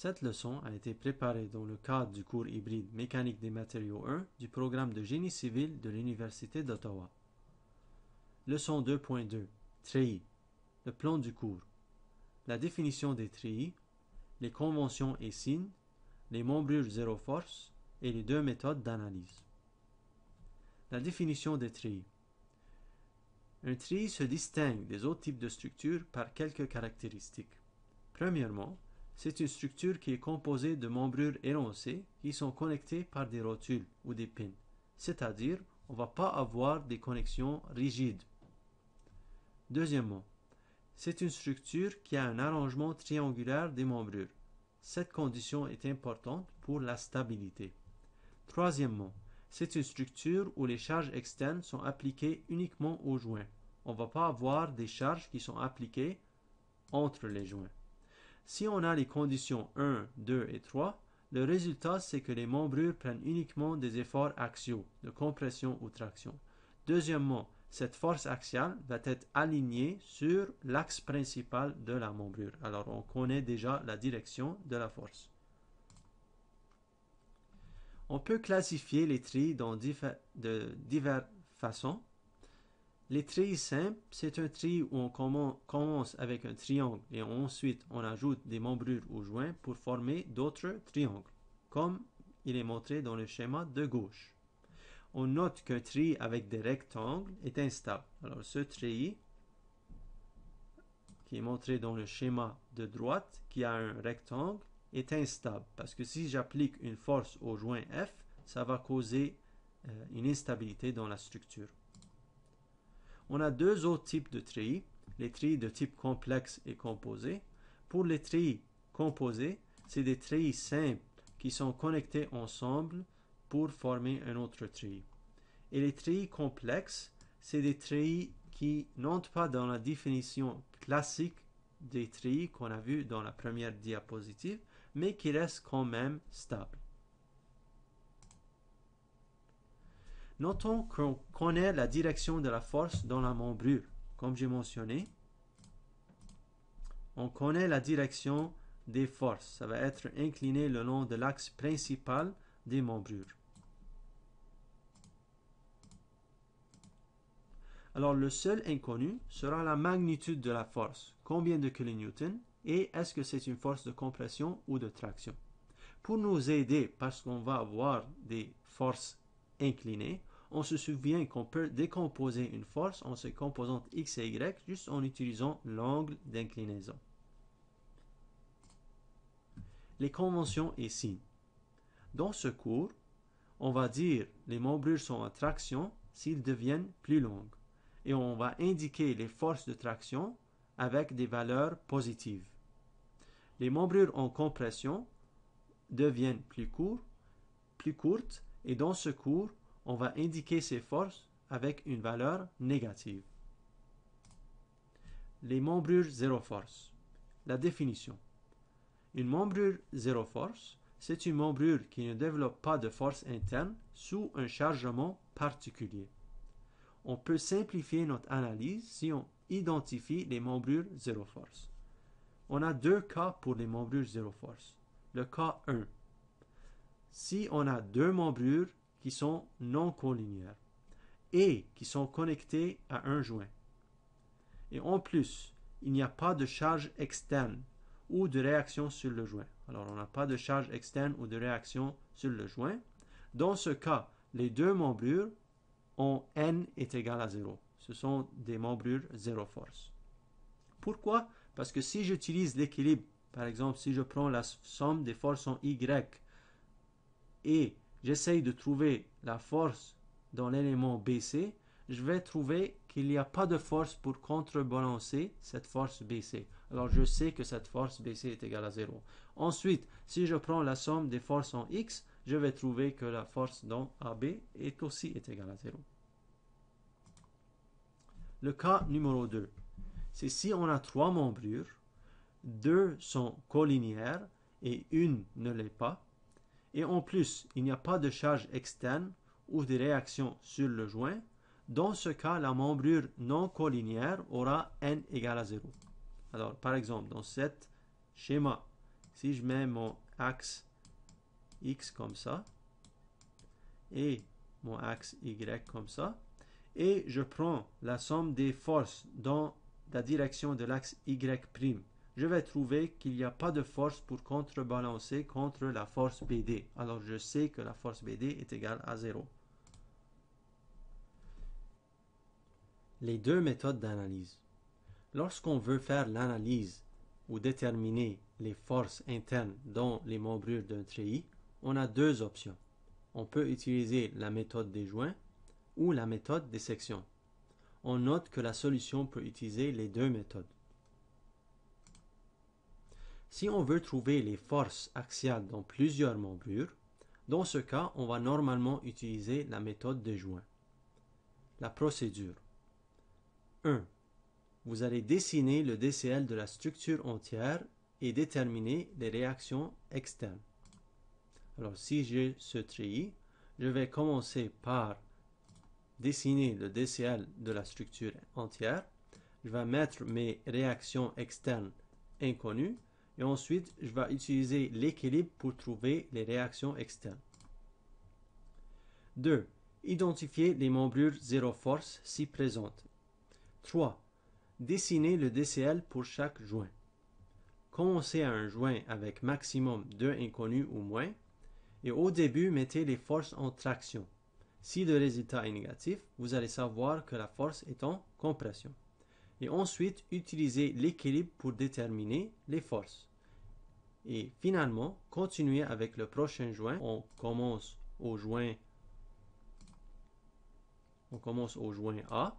Cette leçon a été préparée dans le cadre du cours hybride Mécanique des matériaux 1 du programme de génie civil de l'Université d'Ottawa. Leçon 2.2 Treillis Le plan du cours La définition des treillis, les conventions et signes, les membrures zéro force et les deux méthodes d'analyse. La définition des treillis Un treillis se distingue des autres types de structures par quelques caractéristiques. Premièrement, c'est une structure qui est composée de membrures élancées qui sont connectées par des rotules ou des pins, c'est-à-dire on ne va pas avoir des connexions rigides. Deuxièmement, c'est une structure qui a un arrangement triangulaire des membrures. Cette condition est importante pour la stabilité. Troisièmement, c'est une structure où les charges externes sont appliquées uniquement aux joints. On ne va pas avoir des charges qui sont appliquées entre les joints. Si on a les conditions 1, 2 et 3, le résultat c'est que les membrures prennent uniquement des efforts axiaux, de compression ou traction. Deuxièmement, cette force axiale va être alignée sur l'axe principal de la membrure. Alors on connaît déjà la direction de la force. On peut classifier les trilles de diverses façons. Les tris simples, c'est un tri où on commence avec un triangle et ensuite on ajoute des membrures aux joints pour former d'autres triangles, comme il est montré dans le schéma de gauche. On note qu'un tri avec des rectangles est instable. Alors ce tri, qui est montré dans le schéma de droite, qui a un rectangle, est instable. Parce que si j'applique une force au joint F, ça va causer euh, une instabilité dans la structure. On a deux autres types de treillis, les tris de type complexe et composé. Pour les tris composés, c'est des tris simples qui sont connectés ensemble pour former un autre tri. Et les tris complexes, c'est des tris qui n'entrent pas dans la définition classique des tris qu'on a vu dans la première diapositive, mais qui restent quand même stables. Notons qu'on connaît la direction de la force dans la membrure. Comme j'ai mentionné, on connaît la direction des forces. Ça va être incliné le long de l'axe principal des membrures. Alors le seul inconnu sera la magnitude de la force, combien de kN, et est-ce que c'est une force de compression ou de traction. Pour nous aider, parce qu'on va avoir des forces incliné, on se souvient qu'on peut décomposer une force en ses composantes x et y juste en utilisant l'angle d'inclinaison. Les conventions et signes. Dans ce cours, on va dire les membrures sont en traction s'ils deviennent plus longues et on va indiquer les forces de traction avec des valeurs positives. Les membrures en compression deviennent plus, courtes, plus courtes et dans ce cours, on va indiquer ces forces avec une valeur négative. Les membrures zéro force. La définition. Une membrure zéro force, c'est une membrure qui ne développe pas de force interne sous un chargement particulier. On peut simplifier notre analyse si on identifie les membrures zéro force. On a deux cas pour les membrures zéro force. Le cas 1, si on a deux membrures qui sont non collinéaires et qui sont connectées à un joint. Et en plus, il n'y a pas de charge externe ou de réaction sur le joint. Alors, on n'a pas de charge externe ou de réaction sur le joint. Dans ce cas, les deux membrures ont N est égal à 0. Ce sont des membrures zéro force. Pourquoi Parce que si j'utilise l'équilibre, par exemple, si je prends la somme des forces en Y et j'essaye de trouver la force dans l'élément BC, je vais trouver qu'il n'y a pas de force pour contrebalancer cette force BC. Alors je sais que cette force BC est égale à 0. Ensuite, si je prends la somme des forces en X, je vais trouver que la force dans AB est aussi égale à 0. Le cas numéro 2, c'est si on a trois membrures, deux sont collinéaires et une ne l'est pas, et en plus il n'y a pas de charge externe ou de réaction sur le joint, dans ce cas la membrure non collinéaire aura n égale à 0. Alors par exemple dans cet schéma, si je mets mon axe x comme ça et mon axe y comme ça, et je prends la somme des forces dans la direction de l'axe y' prime je vais trouver qu'il n'y a pas de force pour contrebalancer contre la force BD. Alors je sais que la force BD est égale à 0. Les deux méthodes d'analyse. Lorsqu'on veut faire l'analyse ou déterminer les forces internes dans les membrures d'un treillis, on a deux options. On peut utiliser la méthode des joints ou la méthode des sections. On note que la solution peut utiliser les deux méthodes. Si on veut trouver les forces axiales dans plusieurs membrures, dans ce cas, on va normalement utiliser la méthode de joint. La procédure. 1. Vous allez dessiner le DCL de la structure entière et déterminer les réactions externes. Alors si j'ai ce treillis, je vais commencer par dessiner le DCL de la structure entière. Je vais mettre mes réactions externes inconnues et ensuite, je vais utiliser l'équilibre pour trouver les réactions externes. 2. Identifier les membrures zéro force si présentes. 3. Dessiner le DCL pour chaque joint. Commencez à un joint avec maximum 2 inconnus ou moins et au début mettez les forces en traction. Si le résultat est négatif, vous allez savoir que la force est en compression et ensuite utiliser l'équilibre pour déterminer les forces. Et finalement, continuer avec le prochain joint. On commence au joint on commence au joint A.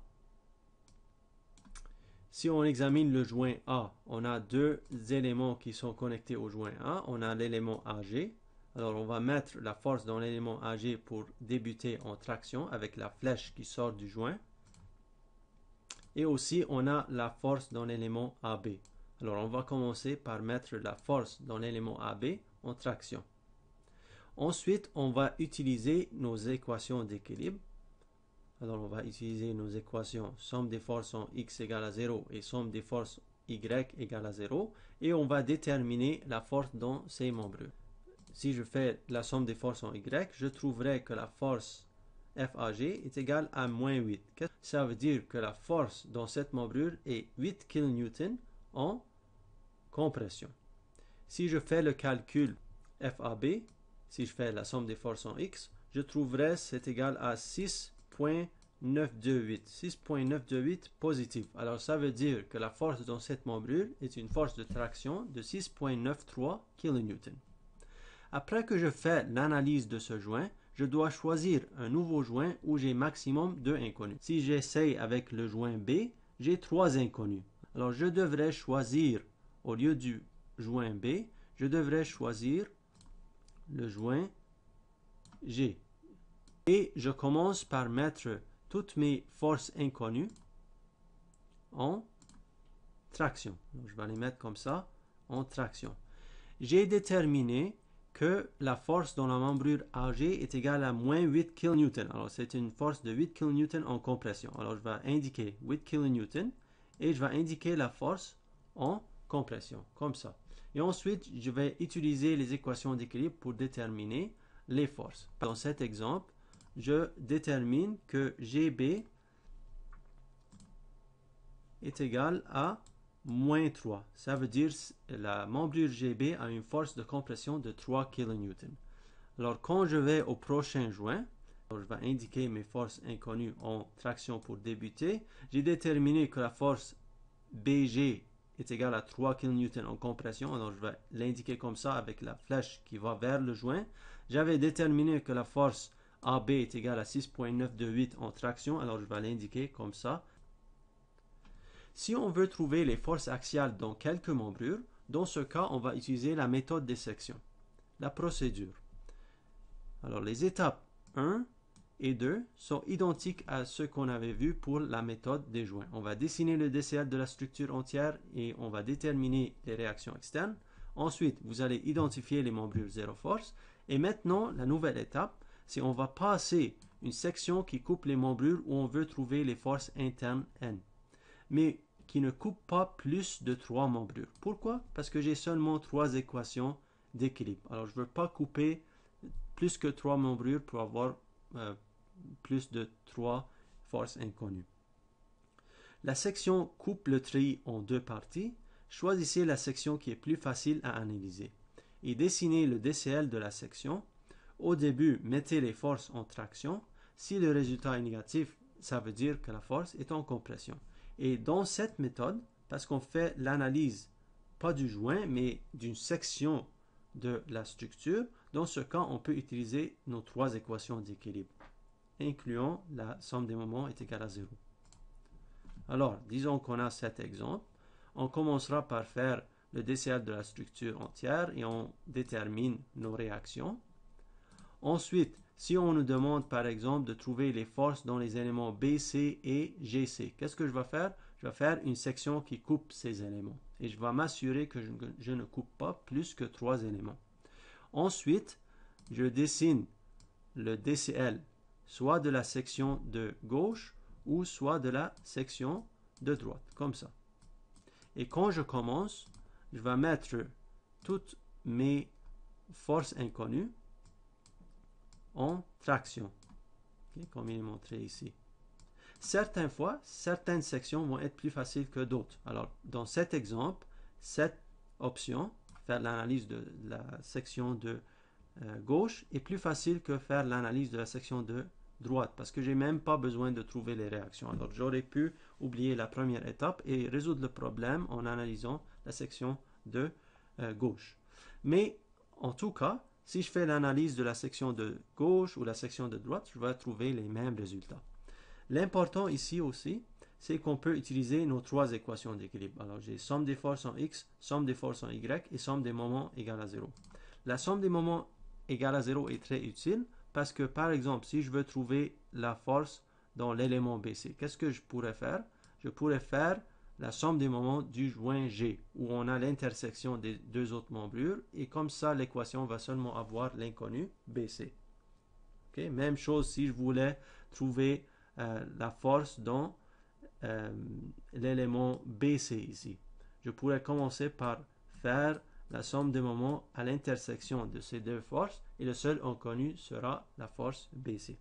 Si on examine le joint A, on a deux éléments qui sont connectés au joint A. On a l'élément AG. Alors on va mettre la force dans l'élément AG pour débuter en traction avec la flèche qui sort du joint. Et aussi, on a la force dans l'élément AB. Alors, on va commencer par mettre la force dans l'élément AB en traction. Ensuite, on va utiliser nos équations d'équilibre. Alors, on va utiliser nos équations somme des forces en x égale à 0 et somme des forces y égale à 0. Et on va déterminer la force dans ces membres. Si je fais la somme des forces en y, je trouverai que la force FAG est égal à moins 8. Ça veut dire que la force dans cette membrure est 8 kN en compression. Si je fais le calcul FAB, si je fais la somme des forces en X, je trouverai c'est égal à 6.928. 6.928 positif. Alors ça veut dire que la force dans cette membrure est une force de traction de 6.93 kN. Après que je fais l'analyse de ce joint, je dois choisir un nouveau joint où j'ai maximum deux inconnus. Si j'essaye avec le joint B, j'ai trois inconnus. Alors je devrais choisir, au lieu du joint B, je devrais choisir le joint G. Et je commence par mettre toutes mes forces inconnues en traction. je vais les mettre comme ça, en traction. J'ai déterminé que la force dans la membrure AG est égale à moins 8 kN. Alors, c'est une force de 8 kN en compression. Alors, je vais indiquer 8 kN et je vais indiquer la force en compression, comme ça. Et ensuite, je vais utiliser les équations d'équilibre pour déterminer les forces. Dans cet exemple, je détermine que GB est égal à moins 3. Ça veut dire que la membrure GB a une force de compression de 3 kN. Alors quand je vais au prochain joint, je vais indiquer mes forces inconnues en traction pour débuter. J'ai déterminé que la force BG est égale à 3 kN en compression. Alors je vais l'indiquer comme ça avec la flèche qui va vers le joint. J'avais déterminé que la force AB est égale à 6.928 en traction. Alors je vais l'indiquer comme ça si on veut trouver les forces axiales dans quelques membrures, dans ce cas, on va utiliser la méthode des sections, la procédure. Alors, les étapes 1 et 2 sont identiques à ce qu'on avait vu pour la méthode des joints. On va dessiner le DCL de la structure entière et on va déterminer les réactions externes. Ensuite, vous allez identifier les membrures zéro force. Et maintenant, la nouvelle étape, c'est on va passer une section qui coupe les membrures où on veut trouver les forces internes N mais qui ne coupe pas plus de trois membrures. Pourquoi Parce que j'ai seulement trois équations d'équilibre. Alors je ne veux pas couper plus que trois membrures pour avoir euh, plus de trois forces inconnues. La section coupe le tri en deux parties. Choisissez la section qui est plus facile à analyser et dessinez le DCL de la section. Au début, mettez les forces en traction. Si le résultat est négatif, ça veut dire que la force est en compression. Et dans cette méthode, parce qu'on fait l'analyse, pas du joint, mais d'une section de la structure, dans ce cas, on peut utiliser nos trois équations d'équilibre, incluant la somme des moments est égale à 0. Alors, disons qu'on a cet exemple. On commencera par faire le DCL de la structure entière et on détermine nos réactions. Ensuite, si on nous demande par exemple de trouver les forces dans les éléments BC et GC, qu'est-ce que je vais faire Je vais faire une section qui coupe ces éléments et je vais m'assurer que je, ne coupe pas plus que trois éléments. Ensuite, je dessine le DCL, soit de la section de gauche ou soit de la section de droite, comme ça. Et quand je commence, je vais mettre toutes mes forces inconnues en traction, comme il est montré ici. Certaines fois, certaines sections vont être plus faciles que d'autres. Alors, dans cet exemple, cette option, faire l'analyse de la section de euh, gauche, est plus facile que faire l'analyse de la section de droite, parce que j'ai même pas besoin de trouver les réactions. Alors, j'aurais pu oublier la première étape et résoudre le problème en analysant la section de euh, gauche. Mais, en tout cas, si je fais l'analyse de la section de gauche ou la section de droite, je vais trouver les mêmes résultats. L'important ici aussi, c'est qu'on peut utiliser nos trois équations d'équilibre. Alors j'ai somme des forces en x, somme des forces en y et somme des moments égale à 0. La somme des moments égale à 0 est très utile parce que par exemple, si je veux trouver la force dans l'élément BC, qu'est-ce que je pourrais faire Je pourrais faire la somme des moments du joint G, où on a l'intersection des deux autres membrures, et comme ça, l'équation va seulement avoir l'inconnu BC. Même chose si je voulais trouver euh, la force dans euh, l'élément BC ici. Je pourrais commencer par faire la somme des moments à l'intersection de ces deux forces, et le seul inconnu sera la force BC.